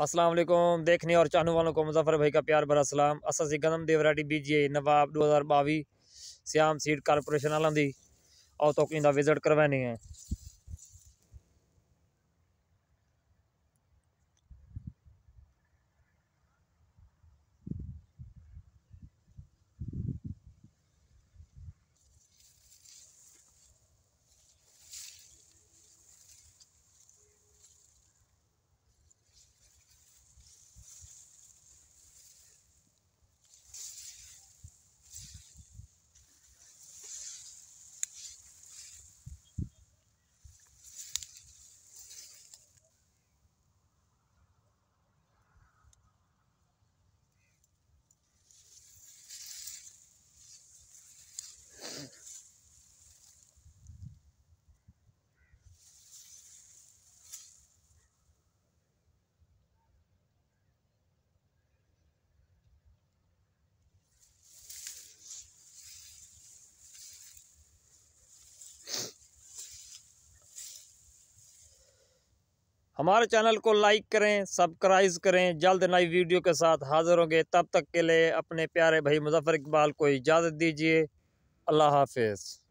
असलम देखने और चाहने वालों को मुजफ्फर भाई का प्यार भरा सलाम असासी गनम दी वरायटी बीजीए नवाब दो हज़ार बावी सियाम सीड कारपोरेशन आलम दी और तोकीन का विज़िट करवाने हैं हमारे चैनल को लाइक करें सब्सक्राइब करें जल्द नई वीडियो के साथ हाजिर होंगे तब तक के लिए अपने प्यारे भाई मुजफ्फ़र इकबाल को इजाज़त दीजिए अल्लाह हाफिज़